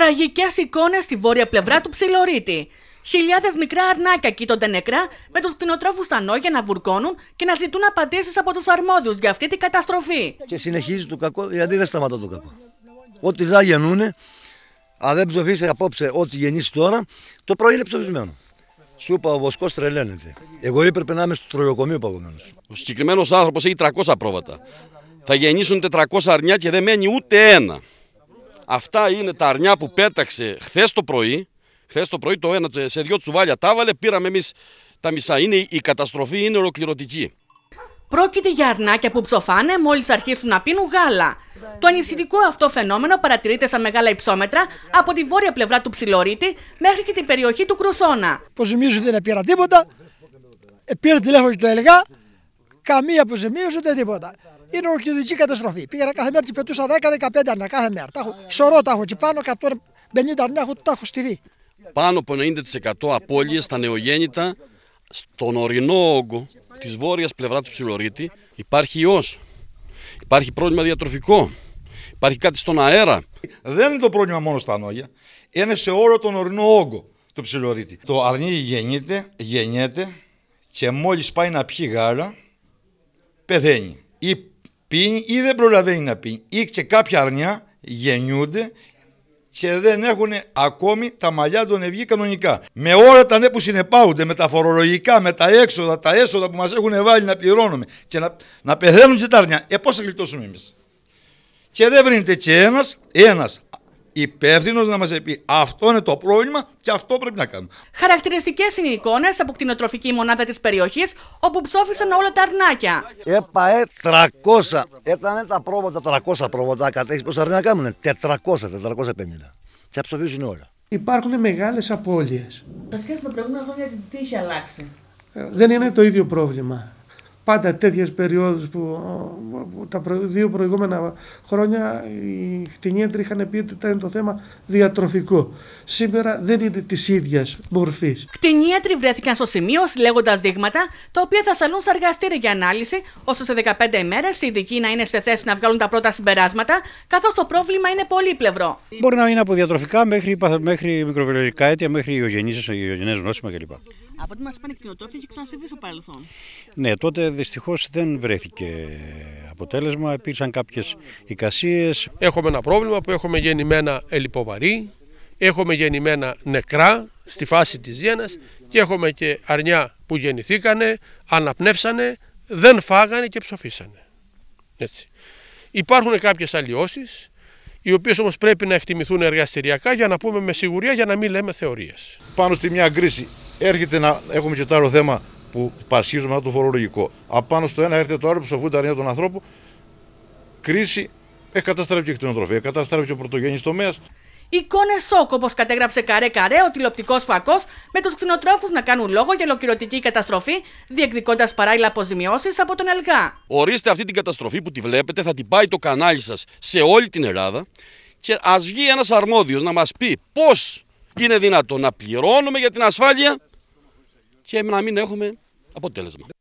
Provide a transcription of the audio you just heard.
Τραγικές εικόνες στη βόρεια πλευρά του ψιλορίτη. Χιλιάδες μικρά αρνάκια κοίτονται νεκρά με τους κτηνοτρόφους στα νόγια να βουρκώνουν και να ζητούν απαντήσεις από τους αρμόδιους για αυτή την καταστροφή. Και συνεχίζει το κακό, γιατί δεν σταματά το κακό. Ό,τι θα γεννούνε, αν δεν ψοφίσει απόψε ό,τι γεννήσει τώρα, το πρωί είναι ψοφισμένο. Σου είπα, ο Βοσκός τρελαίνεται. Εγώ έπρεπε να είμαι στο τροιοκομείο παγωμένος. Ο συγκεκριμένος άνθρωπος έχει 300 πρόβατα. Θα γεννήσουν 400 αρνιά και δεν μένει ούτε ένα. Αυτά είναι τα αρνιά που πέταξε χθες το πρωί. Χθες το πρωί το ένα σε δυο τσουβάλια τα έβαλε. Πήραμε εμείς τα μισά. Είναι, η καταστροφή είναι ολοκληρωτική. Πρόκειται για αρνάκια που ψοφάνε μόλις αρχίσουν να πίνουν γάλα. Το ανησυχητικό αυτό φαινόμενο παρατηρείται σε μεγάλα υψόμετρα από τη βόρεια πλευρά του Ψιλορίτη μέχρι και την περιοχή του Κρουσόνα. Αποζημίωση δεν πήρα τίποτα. Ε, πήρε τηλέφωνο και το έλεγα. Καμία αποζημίωση ούτε τίποτα είναι ολοκληρωτικη καταστροφή. Πήγαινα κάθε μέρα και πετούσα 10-15 αρνιά κάθε μέρα. Τα έχω, σωρό τα έχω και πάνω 150 αρνιά έχω, τα έχω στηθεί. Πάνω από 90% απώλειες στα νεογέννητα στον ορεινό όγκο της βόρειας πλευράς του ψιλορίτη υπάρχει ιός, υπάρχει πρόβλημα διατροφικό, υπάρχει κάτι στον αέρα. Δεν είναι το πρόβλημα μόνο στα νόγια, είναι σε όλο τον ορεινό όγκο του ψιλορίτη. Το αρνί γεννιέται, γεννιέται και μόλις πάει να πιει γάλα πεθαίνει πίνει ή δεν προλαβαίνει να πίνει ή και κάποια αρνιά γεννιούνται και δεν έχουν ακόμη τα μαλλιά των ευγή κανονικά. Με όλα τα ναι που συνεπάγονται, με τα φορολογικά, με τα έξοδα, τα έσοδα που μας έχουν βάλει να πληρώνουμε και να, να πεθαίνουν και τα αρνιά. Ε, πώς θα γλιτώσουμε εμείς. Και δεν βρίνεται και ένας, ένας υπεύθυνος να μας πει αυτό είναι το πρόβλημα και αυτό πρέπει να κάνουμε. Χαρακτηριστικές είναι οι εικόνες από κτηνοτροφική μονάδα της περιοχής όπου ψόφισαν όλα τα αρνάκια. Έπαε 300. Ήταν τα πρόβατα, 300 πρόβατα. Κατέχεις πόσα αρνάκια κάνουν. 400, 450. Και ψοφίζουν όλα. Υπάρχουν μεγάλες απώλειες. Θα σκέφτομαι προηγούμενα χρόνια τι έχει αλλάξει. Ε, δεν είναι το ίδιο πρόβλημα πάντα τέτοιες περιόδους που, τα δύο προηγούμενα χρόνια οι κτηνίατροι είχαν πει ότι ήταν το θέμα διατροφικό. Σήμερα δεν είναι της ίδιας μορφής. Κτηνίατροι βρέθηκαν στο σημείο λέγοντα δείγματα τα οποία θα σταλούν σε εργαστήρια για ανάλυση, ώστε σε 15 ημέρε οι ειδικοί να είναι σε θέση να βγάλουν τα πρώτα συμπεράσματα, καθώς το πρόβλημα είναι πολύπλευρο. Μπορεί να είναι από διατροφικά μέχρι, μέχρι μικροβιολογικά αίτια, μέχρι ιογενείς νόσημα κλπ. Από ό,τι μας είπαν εκτινοτόφοι, έχει ξανασυμβεί στο παρελθόν. Ναι, τότε δυστυχώς δεν βρέθηκε αποτέλεσμα. Υπήρξαν κάποιες εικασίες. Έχουμε ένα πρόβλημα που έχουμε γεννημένα ελιποβαρή, έχουμε γεννημένα νεκρά στη φάση της γέννα και έχουμε και αρνιά που γεννηθήκανε, αναπνεύσανε, δεν φάγανε και ψοφήσανε. Έτσι. Υπάρχουν κάποιες αλλοιώσεις, οι οποίες όμως πρέπει να εκτιμηθούν εργαστηριακά για να πούμε με σιγουριά για να μην λέμε θεωρίες. Πάνω στη μια κρίση έρχεται να έχουμε και το άλλο θέμα που πασίζουμε από το φορολογικό. Απάνω στο ένα έρχεται το άλλο που τα αρνιά των ανθρώπων. Κρίση έχει καταστρέψει και κτηνοτροφία, έχει καταστρέψει και ο πρωτογενής τομέας. Εικόνες σοκ, όπως κατέγραψε καρέ-καρέ ο τηλεοπτικός φακός, με τους κτηνοτρόφους να κάνουν λόγο για ολοκληρωτική καταστροφή, διεκδικώντας παράλληλα αποζημιώσεις από τον Ελγά. Ορίστε αυτή την καταστροφή που τη βλέπετε, θα την πάει το κανάλι σας σε όλη την Ελλάδα και ας βγει ένας αρμόδιος να μας πει πώς είναι δυνατόν να πληρώνουμε για την ασφάλεια και να μην έχουμε αποτέλεσμα.